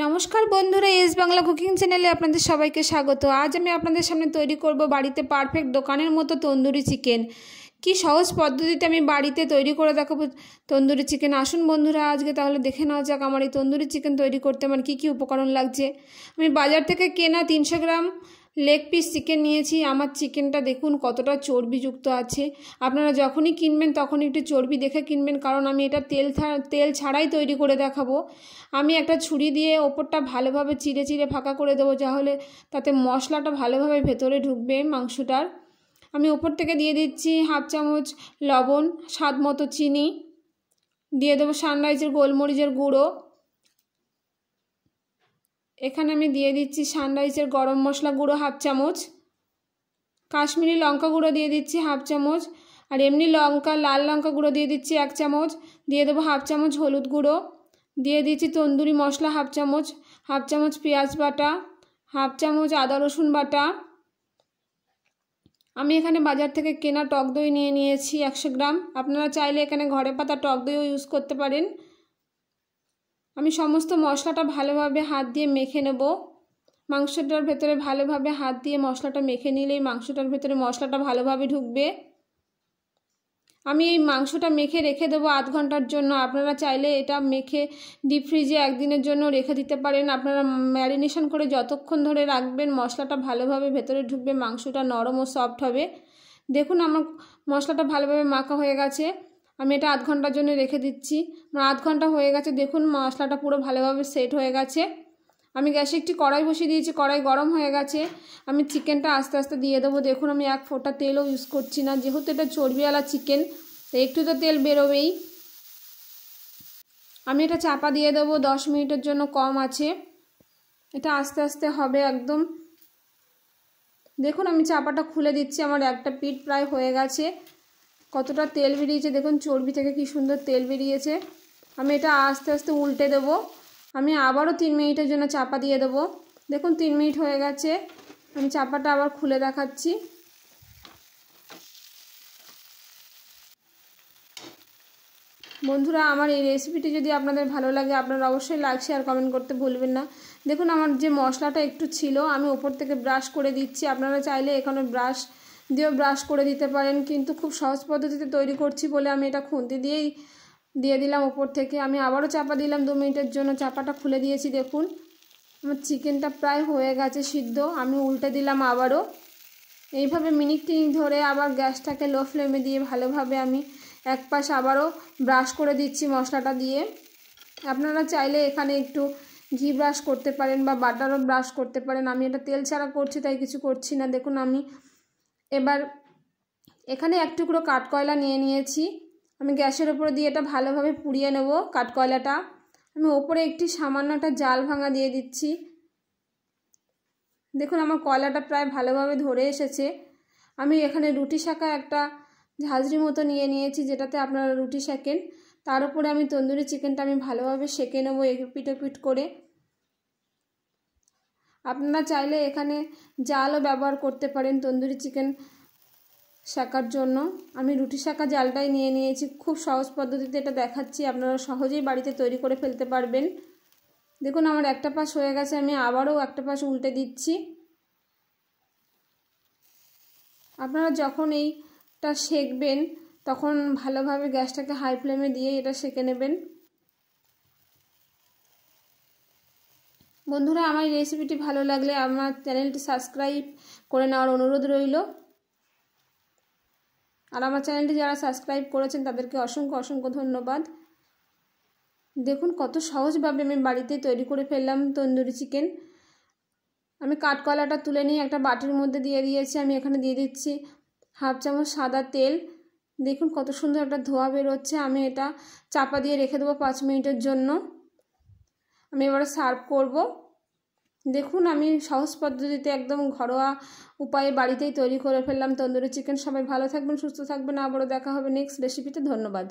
নমস্কার বন্ধুরা S Bangla cooking চ্যানেলে আপনাদের সবাইকে স্বাগত আজ আমি আপনাদের সামনে তৈরি করব বাড়িতে পারফেক্ট দোকানের মতো তন্দুরি চিকেন কি সহজ পদ্ধতিতে আমি বাড়িতে তৈরি করে দেখাবো তন্দুরি চিকেন আসুন বন্ধুরা আজকে তাহলে দেখে নেওয়া যাক আমার এই তন্দুরি চিকেন তৈরি করতে আমার কী কী উপকরণ লাগছে আমি বাজার থেকে কেনা তিনশো গ্রাম লেগ পিস চিকেন নিয়েছি আমার চিকেনটা দেখুন কতটা চর্বিযুক্ত আছে আপনারা যখনই কিনবেন তখন একটু চর্বি দেখে কিনবেন কারণ আমি এটা তেল তেল ছাড়াই তৈরি করে দেখাবো আমি একটা ছুরি দিয়ে ওপরটা ভালোভাবে চিড়ে চিড়ে ফাঁকা করে দেবো তাহলে তাতে মশলাটা ভালোভাবে ভেতরে ঢুকবে মাংসটার আমি ওপর থেকে দিয়ে দিচ্ছি হাফ চামচ লবণ স্বাদ মতো চিনি দিয়ে দেবো সানরাইজের গোলমরিচের গুঁড়ো এখানে আমি দিয়ে দিচ্ছি সানরাইজের গরম মশলা গুঁড়ো হাফ চামচ কাশ্মীরি লঙ্কা গুঁড়ো দিয়ে দিচ্ছি হাফ চামচ আর এমনি লঙ্কা লাল লঙ্কা গুঁড়ো দিয়ে দিচ্ছি এক চামচ দিয়ে দেবো হাফ চামচ হলুদ গুঁড়ো দিয়ে দিচ্ছি তন্দুরি মশলা হাফ চামচ হাফ চামচ পেঁয়াজ বাটা হাফ চামচ আদা রসুন বাটা আমি এখানে বাজার থেকে কেনা টক দই নিয়ে নিয়েছি একশো গ্রাম আপনারা চাইলে এখানে ঘরে পাতা টক দইও ইউজ করতে পারেন আমি সমস্ত মশলাটা ভালোভাবে হাত দিয়ে মেখে নেব মাংসটার ভেতরে ভালোভাবে হাত দিয়ে মশলাটা মেখে নিলেই মাংসটার ভেতরে মশলাটা ভালোভাবে ঢুকবে আমি এই মাংসটা মেখে রেখে দেবো আধ ঘন্টার জন্য আপনারা চাইলে এটা মেখে ডিপ ফ্রিজে একদিনের জন্য রেখে দিতে পারেন আপনারা ম্যারিনেশন করে যতক্ষণ ধরে রাখবেন মশলাটা ভালোভাবে ভেতরে ঢুকবে মাংসটা নরম ও সফট হবে দেখুন আমার মশলাটা ভালোভাবে মাখা হয়ে গেছে আমি এটা আধ ঘন্টার জন্য রেখে দিচ্ছি আমার আধ ঘন্টা হয়ে গেছে দেখুন মশলাটা পুরো ভালোভাবে সেট হয়ে গেছে আমি গ্যাসে একটি কড়াই বসিয়ে দিয়েছি কড়াই গরম হয়ে গেছে আমি চিকেনটা আস্তে আস্তে দিয়ে দেবো দেখুন আমি এক ফোঁটা তেলও ইউজ করছি না যেহেতু এটা চর্বিওয়ালা চিকেন একটু তো তেল বেরোবেই আমি এটা চাপা দিয়ে দেবো দশ মিনিটের জন্য কম আছে এটা আস্তে আস্তে হবে একদম দেখুন আমি চাপাটা খুলে দিচ্ছি আমার একটা পিঠ প্রায় হয়ে গেছে কতটা তেল বেরিয়েছে দেখুন চর্বি থেকে কি সুন্দর তেল বেরিয়েছে আমি এটা আস্তে আস্তে উল্টে দেব আমি আবারও তিন মিনিটের জন্য চাপা দিয়ে দেব দেখুন তিন মিনিট হয়ে গেছে আমি চাপাটা আবার খুলে দেখাচ্ছি বন্ধুরা আমার এই রেসিপিটি যদি আপনাদের ভালো লাগে আপনারা অবশ্যই লাইক শেয়ার কমেন্ট করতে ভুলবেন না দেখুন আমার যে মশলাটা একটু ছিল আমি ওপর থেকে ব্রাশ করে দিচ্ছি আপনারা চাইলে এখানে ব্রাশ দিয়েও ব্রাশ করে দিতে পারেন কিন্তু খুব সহজ পদ্ধতিতে তৈরি করছি বলে আমি এটা খুন্তি দিয়েই দিয়ে দিলাম ওপর থেকে আমি আবারও চাপা দিলাম দু মিনিটের জন্য চাপাটা খুলে দিয়েছি দেখুন আমার চিকেনটা প্রায় হয়ে গেছে সিদ্ধ আমি উল্টে দিলাম আবারও এইভাবে মিনিট টিনিক ধরে আবার গ্যাসটাকে লো ফ্লেমে দিয়ে ভালোভাবে আমি এক পাশ আবারও ব্রাশ করে দিচ্ছি মশলাটা দিয়ে আপনারা চাইলে এখানে একটু ঘি ব্রাশ করতে পারেন বা বাটারও ব্রাশ করতে পারেন আমি এটা তেল ছাড়া করছি তাই কিছু করছি না দেখুন আমি এবার এখানে এক টুকরো কাঠকয়লা নিয়ে নিয়েছি আমি গ্যাসের ওপর দিয়ে এটা ভালোভাবে পুড়িয়ে নেব কাঠকয়লাটা আমি ওপরে একটি সামান্য একটা জাল ভাঙা দিয়ে দিচ্ছি দেখুন আমার কয়লাটা প্রায় ভালোভাবে ধরে এসেছে আমি এখানে রুটি শাঁকা একটা ঝাঁঝরি মতো নিয়ে নিয়েছি যেটাতে আপনারা রুটি শাঁকেন তার উপরে আমি তন্দুরি চিকেনটা আমি ভালোভাবে সেঁকে নেবো পিটোপিট করে আপনারা চাইলে এখানে জালও ব্যবহার করতে পারেন তন্দুরি চিকেন শাকার জন্য আমি রুটি শাকা জালটাই নিয়ে নিয়েছি খুব সহজ পদ্ধতিতে এটা দেখাচ্ছি আপনারা সহজেই বাড়িতে তৈরি করে ফেলতে পারবেন দেখুন আমার একটা পাশ হয়ে গেছে আমি আবারও একটা পাশ উল্টে দিচ্ছি আপনারা যখন এইটা সেঁকবেন তখন ভালোভাবে গ্যাসটাকে হাই ফ্লেমে দিয়ে এটা শেখে নেবেন বন্ধুরা আমার এই রেসিপিটি ভালো লাগলে আমার চ্যানেলটি সাবস্ক্রাইব করে নেওয়ার অনুরোধ রইল আর আমার চ্যানেলটি যারা সাবস্ক্রাইব করেছেন তাদেরকে অসংখ্য অসংখ্য ধন্যবাদ দেখুন কত সহজভাবে আমি বাড়িতে তৈরি করে ফেললাম তন্দুরি চিকেন আমি কাঠকলাটা তুলে নিয়ে একটা বাটির মধ্যে দিয়ে দিয়েছি আমি এখানে দিয়ে দিচ্ছি হাফ চামচ সাদা তেল দেখুন কত সুন্দর একটা ধোয়া বেরোচ্ছে আমি এটা চাপা দিয়ে রেখে দেবো পাঁচ মিনিটের জন্য আমি এবারে সার্ভ করব দেখুন আমি সহজ পদ্ধতিতে একদম ঘরোয়া উপায়ে বাড়িতেই তৈরি করে ফেললাম তন্দুরি চিকেন সবাই ভালো থাকবেন সুস্থ থাকবেন আবারও দেখা হবে নেক্সট রেসিপিতে ধন্যবাদ